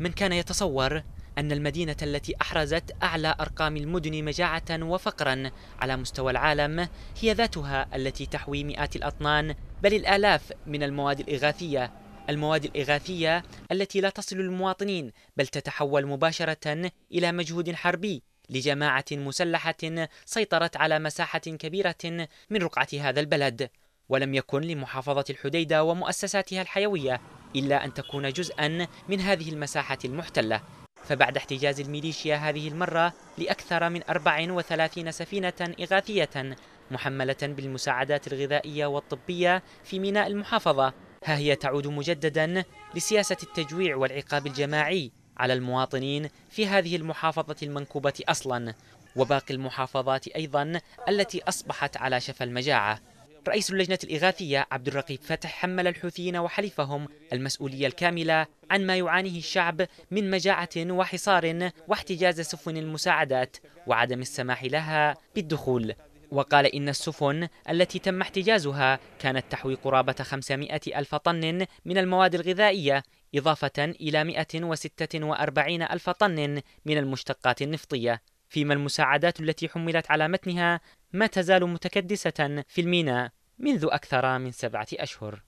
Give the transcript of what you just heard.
من كان يتصور أن المدينة التي أحرزت أعلى أرقام المدن مجاعة وفقرا على مستوى العالم هي ذاتها التي تحوي مئات الأطنان بل الآلاف من المواد الإغاثية المواد الإغاثية التي لا تصل المواطنين بل تتحول مباشرة إلى مجهود حربي لجماعة مسلحة سيطرت على مساحة كبيرة من رقعة هذا البلد ولم يكن لمحافظة الحديدة ومؤسساتها الحيوية إلا أن تكون جزءا من هذه المساحة المحتلة فبعد احتجاز الميليشيا هذه المرة لأكثر من 34 سفينة إغاثية محملة بالمساعدات الغذائية والطبية في ميناء المحافظة ها هي تعود مجددا لسياسة التجويع والعقاب الجماعي على المواطنين في هذه المحافظة المنكوبة أصلا وباقي المحافظات أيضا التي أصبحت على شفا المجاعة رئيس اللجنة الإغاثية عبد الرقيب فتح حمل الحوثيين وحليفهم المسؤولية الكاملة عن ما يعانيه الشعب من مجاعة وحصار واحتجاز سفن المساعدات وعدم السماح لها بالدخول وقال إن السفن التي تم احتجازها كانت تحوي قرابة 500 ألف طن من المواد الغذائية إضافة إلى 146 ألف طن من المشتقات النفطية فيما المساعدات التي حملت على متنها ما تزال متكدسة في الميناء منذ أكثر من سبعة أشهر